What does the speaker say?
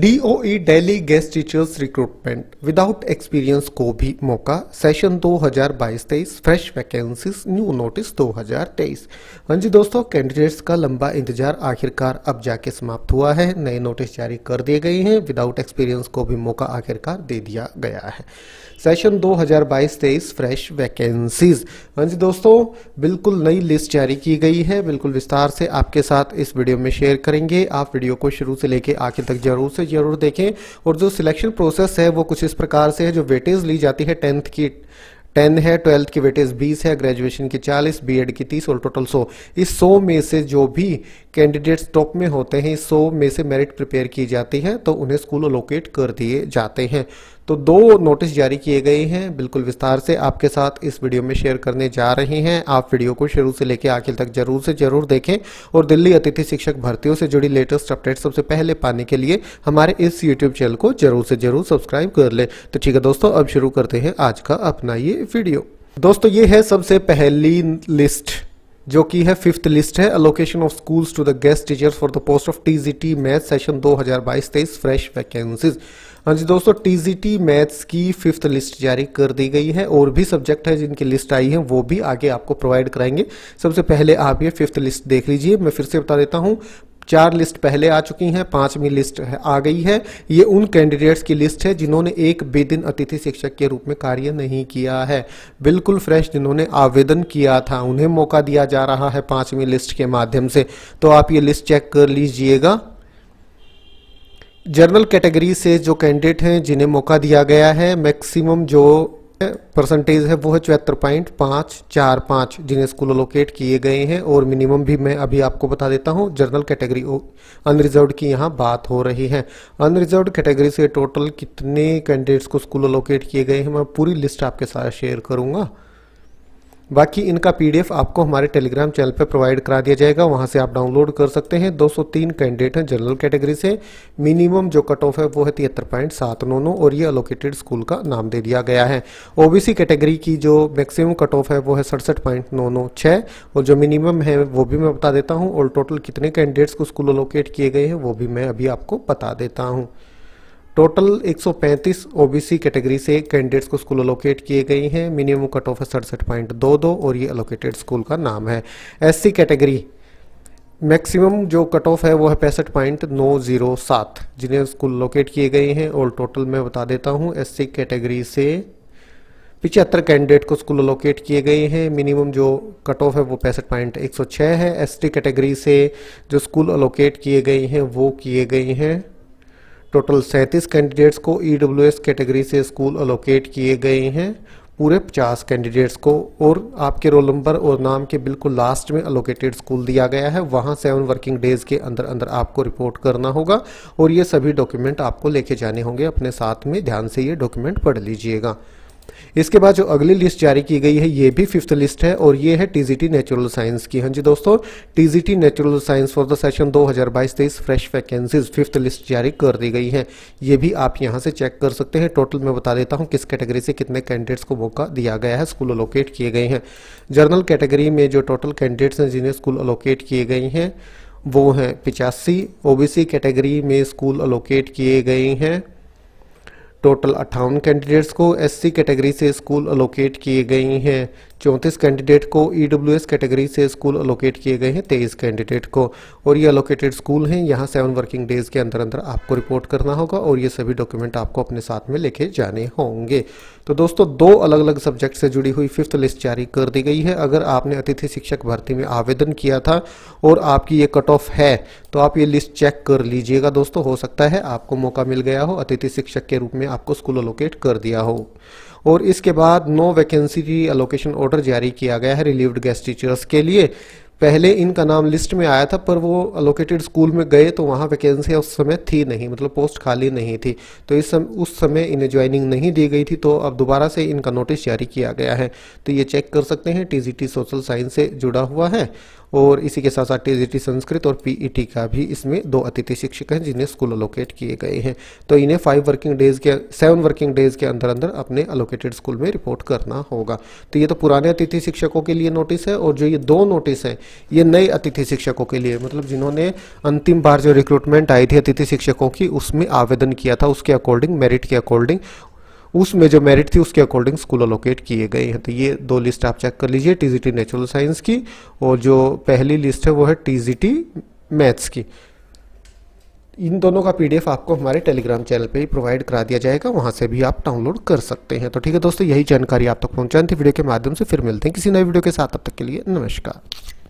DOE daily guest teachers recruitment without experience को भी मौका session 2022-23 fresh vacancy new notice 2023 हाँ जी दोस्तों कैंडिडेट्स का लंबा इंतजार आखिरकार अब जाके समाप्त हुआ है नए नोटिस जारी कर दिए गए हैं विदाउट एक्सपीरियंस को भी मौका आखिरकार दे दिया गया है सेशन 2022-23 फ्रेश वैकेंसीज हाँ जी दोस्तों बिल्कुल नई लिस्ट जारी की गई है बिल्कुल विस्तार से आपके साथ इस वीडियो में शेयर करेंगे आप वीडियो को शुरू से लेके आखिर तक जरूर से से जरूर देखें और जो सिलेक्शन प्रोसेस है वो कुछ इस प्रकार से है जो वेटेज ली जाती है टेंथ की टेन है ट्वेल्थ की वेटेज बीस है ग्रेजुएशन की चालीस बीएड की तीस और टोटल सौ इस सौ में से जो भी कैंडिडेट्स टॉप में होते हैं इस सौ में से मेरिट प्रिपेयर की जाती है तो उन्हें स्कूल अलोकेट कर दिए जाते हैं तो दो नोटिस जारी किए गए हैं बिल्कुल विस्तार से आपके साथ इस वीडियो में शेयर करने जा रहे हैं आप वीडियो को शुरू से लेकर आखिर तक जरूर से जरूर देखें और दिल्ली अतिथि शिक्षक भर्तियों से जुड़ी लेटेस्ट अपडेट सबसे पहले पाने के लिए हमारे इस यूट्यूब चैनल को जरूर से जरूर सब्सक्राइब कर ले तो ठीक है दोस्तों अब शुरू करते हैं आज का अपना ये वीडियो दोस्तों ये है सबसे पहली लिस्ट जो कि है फिफ्थ लिस्ट है allocation of schools to the guest teachers for the post of TGT math session 2022-23 fresh vacancies हाँ जी दोस्तों टीजीटी मैथ्स की फिफ्थ लिस्ट जारी कर दी गई है और भी सब्जेक्ट है जिनकी लिस्ट आई है वो भी आगे आपको प्रोवाइड कराएंगे सबसे पहले आप ये फिफ्थ लिस्ट देख लीजिए मैं फिर से बता देता हूँ चार लिस्ट पहले आ चुकी हैं पांचवी लिस्ट आ गई है ये उन कैंडिडेट्स की लिस्ट है जिन्होंने एक बेदिन अतिथि शिक्षक के रूप में कार्य नहीं किया है बिल्कुल फ्रेश जिन्होंने आवेदन किया था उन्हें मौका दिया जा रहा है पांचवी लिस्ट के माध्यम से तो आप ये लिस्ट चेक कर लीजिएगा जनरल कैटेगरी से जो कैंडिडेट हैं जिन्हें मौका दिया गया है मैक्सिमम जो परसेंटेज है वो है चौहत्तर पॉइंट पाँच चार पाँच जिन्हें स्कूल अलोकेट किए गए हैं और मिनिमम भी मैं अभी आपको बता देता हूं जनरल कैटेगरी अनरिजर्व की यहां बात हो रही है अनरिजर्व कैटेगरी से टोटल कितने कैंडिडेट्स को स्कूल अलोकेट किए गए हैं मैं पूरी लिस्ट आपके साथ शेयर करूँगा बाकी इनका पीडीएफ आपको हमारे टेलीग्राम चैनल पर प्रोवाइड करा दिया जाएगा वहाँ से आप डाउनलोड कर सकते हैं 203 कैंडिडेट हैं जनरल कैटेगरी से मिनिमम जो कट ऑफ है वो है तिहत्तर पॉइंट सात नौ नौ और ये अलोकेटेड स्कूल का नाम दे दिया गया है ओबीसी कैटेगरी की जो मैक्सिमम कट ऑफ है वो है सड़सठ पॉइंट नौ नौ छः और जो मिनिमम है वो भी मैं बता देता हूँ और टोटल कितने कैंडिडेट्स को स्कूल अलोकेट किए गए हैं वो भी मैं अभी आपको बता देता हूँ टोटल 135 ओबीसी कैटेगरी से कैंडिडेट्स को स्कूल अलोकेट किए गए हैं मिनिमम कट ऑफ है सड़सठ पॉइंट दो दो और ये अलोकेटेड स्कूल का नाम है एससी कैटेगरी मैक्सिमम जो कट ऑफ है वो है पैंसठ पॉइंट नौ जीरो सात जिन्हें स्कूल लोकेट किए गए हैं और टोटल मैं बता देता हूँ एससी कैटेगरी से पिचहत्तर कैंडिडेट को स्कूल अलोकेट किए गए हैं मिनिमम जो कट ऑफ है वो पैंसठ पॉइंट एक सौ छः है एस कैटेगरी से जो स्कूल अलोकेट किए गए हैं वो किए गए हैं टोटल सैंतीस कैंडिडेट्स को ई e कैटेगरी से स्कूल अलोकेट किए गए हैं पूरे 50 कैंडिडेट्स को और आपके रोल नंबर और नाम के बिल्कुल लास्ट में अलोकेटेड स्कूल दिया गया है वहाँ सेवन वर्किंग डेज के अंदर अंदर आपको रिपोर्ट करना होगा और ये सभी डॉक्यूमेंट आपको लेके जाने होंगे अपने साथ में ध्यान से ये डॉक्यूमेंट पढ़ लीजिएगा इसके बाद जो अगली लिस्ट जारी की गई है ये भी फिफ्थ लिस्ट है और ये है टीजीटी नेचुरल साइंस की हाँ जी दोस्तों TGT natural science for the session 2022-23 fresh vacancies fifth list जारी कर दी गई है ये भी आप यहाँ से चेक कर सकते हैं टोटल मैं बता देता हूँ किस कैटेगरी से कितने कैंडिडेट्स को मौका दिया गया है स्कूल अलोकेट किए गए हैं जर्नल कैटेगरी में जो टोटल कैंडिडेट्स हैं जिन्हें स्कूल अलोकेट किए गए हैं वो हैं पिचासी ओबीसी कैटेगरी में स्कूल अलोकेट किए गए हैं टोटल अट्ठावन कैंडिडेट्स को एससी कैटेगरी से स्कूल अलोकेट किए गए हैं चौंतीस कैंडिडेट को ई e कैटेगरी से स्कूल अलोकेट किए गए हैं तेईस कैंडिडेट को और ये अलोकेटेड स्कूल हैं यहाँ सेवन वर्किंग डेज के अंदर अंदर आपको रिपोर्ट करना होगा और ये सभी डॉक्यूमेंट आपको अपने साथ में लेके जाने होंगे तो दोस्तों दो अलग अलग सब्जेक्ट से जुड़ी हुई फिफ्थ लिस्ट जारी कर दी गई है अगर आपने अतिथि शिक्षक भर्ती में आवेदन किया था और आपकी ये कट ऑफ है तो आप ये लिस्ट चेक कर लीजिएगा दोस्तों हो सकता है आपको मौका मिल गया हो अतिथि शिक्षक के रूप में आपको स्कूल अलोकेट कर दिया हो और इसके बाद नो वैकेंसी की ऑर्डर जारी किया गया है रिलीव्ड गेस्ट टीचर्स के लिए पहले इनका नाम लिस्ट में आया था पर वो अलोकेटेड स्कूल में गए तो वहाँ वैकेंसी उस समय थी नहीं मतलब पोस्ट खाली नहीं थी तो इस सम, उस समय इन्हें ज्वाइनिंग नहीं दी गई थी तो अब दोबारा से इनका नोटिस जारी किया गया है तो ये चेक कर सकते हैं टीजीटी सोशल साइंस से जुड़ा हुआ है और इसी के साथ साथ टी संस्कृत और पीईटी का भी इसमें दो अतिथि शिक्षक हैं जिन्हें स्कूल अलोकेट किए गए हैं तो इन्हें फाइव वर्किंग डेज के सेवन वर्किंग डेज के अंदर अंदर अपने अलोकेटेड स्कूल में रिपोर्ट करना होगा तो ये तो पुराने अतिथि शिक्षकों के लिए नोटिस है और जो ये दो नोटिस हैं ये नए अतिथि शिक्षकों के लिए मतलब जिन्होंने अंतिम बार जो रिक्रूटमेंट आई थी अतिथि शिक्षकों की उसमें आवेदन किया था उसके अकॉर्डिंग मेरिट के अकॉर्डिंग उसमें जो मेरिट थी उसके अकॉर्डिंग स्कूल अलोकेट किए गए हैं तो ये दो लिस्ट आप चेक कर लीजिए टीजीटी नेचुरल साइंस की और जो पहली लिस्ट है वो है टीजीटी मैथ्स की इन दोनों का पीडीएफ आपको हमारे टेलीग्राम चैनल पे ही प्रोवाइड करा दिया जाएगा वहां से भी आप डाउनलोड कर सकते हैं तो ठीक है दोस्तों यही जानकारी आप तक पहुँचानी थी वीडियो के माध्यम से फिर मिलते हैं किसी नए वीडियो के साथ अब तक के लिए नमस्कार